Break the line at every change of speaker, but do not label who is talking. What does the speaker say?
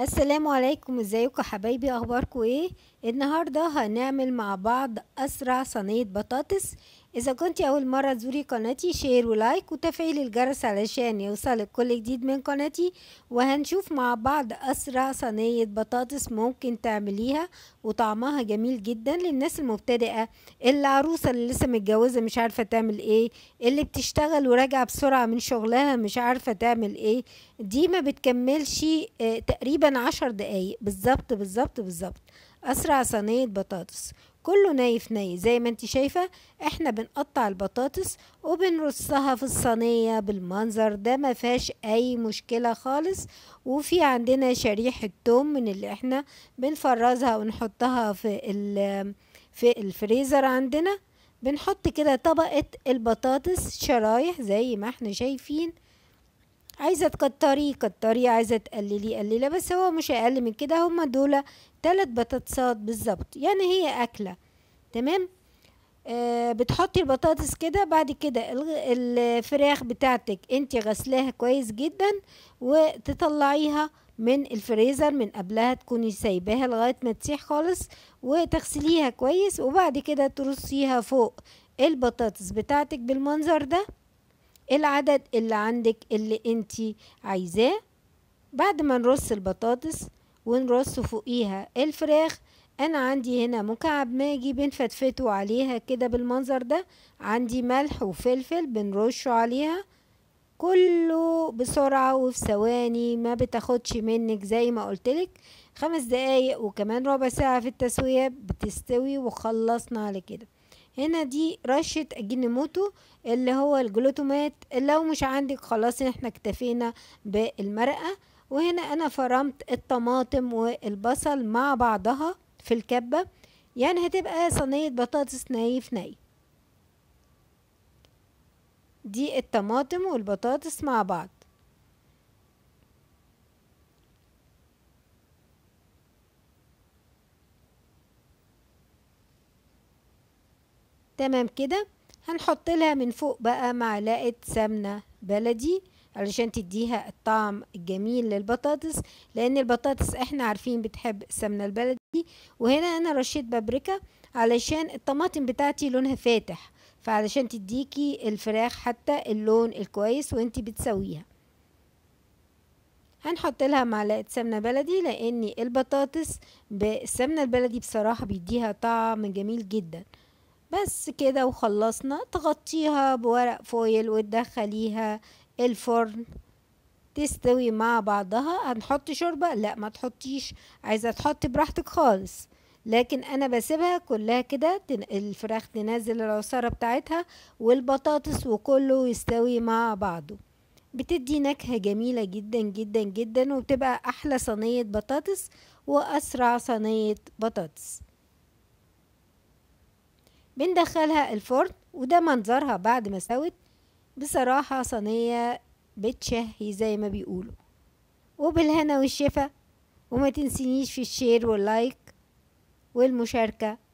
السلام عليكم ازيكم حبايبي اخباركم ايه النهارده هنعمل مع بعض اسرع صينيه بطاطس إذا كنت أول مرة تزوري قناتي شير ولايك وتفعيل الجرس علشان يوصلك كل جديد من قناتي وهنشوف مع بعض أسرع صينية بطاطس ممكن تعمليها وطعمها جميل جدا للناس المبتدئة العروسة اللي لسه متجوزة مش عارفة تعمل ايه اللي بتشتغل وراجعة بسرعة من شغلها مش عارفة تعمل ايه دي ما بتكملش آه، تقريبا عشر دقايق بالظبط بالظبط بالظبط أسرع صينية بطاطس كله ني في زي ما انت شايفة احنا بنقطع البطاطس وبنرصها في الصينية بالمنظر ده ما فيهاش اي مشكلة خالص وفي عندنا شريحة توم من اللي احنا بنفرزها ونحطها في في الفريزر عندنا بنحط كده طبقة البطاطس شرايح زي ما احنا شايفين عايزه تكتري كتري عايزه تقللي قللي بس هو مش اقل من كده هما دول تلات بطاطسات بالظبط يعني هي اكله تمام آه بتحطي البطاطس كده بعد كده الفراخ بتاعتك انت غسلاها كويس جدا وتطلعيها من الفريزر من قبلها تكوني سايباها لغايه ما تسيح خالص وتغسليها كويس وبعد كده ترصيها فوق البطاطس بتاعتك بالمنظر ده العدد اللي عندك اللي انت عايزاه بعد ما نرص البطاطس ونرص فوقيها الفراخ انا عندي هنا مكعب ماجي بنفتفته عليها كده بالمنظر ده عندي ملح وفلفل بنرشه عليها كله بسرعة وفي ثواني ما بتاخدش منك زي ما قلتلك خمس دقايق وكمان ربع ساعة في التسوية بتستوي وخلصنا على كده هنا دي رشة أجينيموتو اللي هو الجلوتومات لو مش عندك خلاص احنا اكتفينا بالمرقة وهنا انا فرمت الطماطم والبصل مع بعضها في الكبة يعني هتبقى صينية بطاطس نايف ناي دي الطماطم والبطاطس مع بعض تمام كده هنحط لها من فوق بقى معلقة سمنة بلدي علشان تديها الطعم الجميل للبطاطس لان البطاطس احنا عارفين بتحب السمنة البلدي وهنا انا رشيت بابريكا علشان الطماطم بتاعتي لونها فاتح فعلشان تديكي الفراخ حتى اللون الكويس وانتي بتسويها هنحط لها معلقه سمنه بلدي لان البطاطس بالسمنه البلدي بصراحه بيديها طعم جميل جدا بس كده وخلصنا تغطيها بورق فويل وتدخليها الفرن تستوي مع بعضها هنحط شوربة لا ما تحطيش عايزة تحطي براحتك خالص لكن انا بسيبها كلها كده الفراخ تنزل العصارة بتاعتها والبطاطس وكله يستوي مع بعضه بتدي نكهة جميلة جدا جدا جدا وبتبقى احلى صينية بطاطس واسرع صينية بطاطس بندخلها الفرن وده منظرها بعد ما استوت بصراحة صينية بتشهي زي ما بيقولوا وبالهنا والشفا وما تنسينيش في الشير واللايك والمشاركة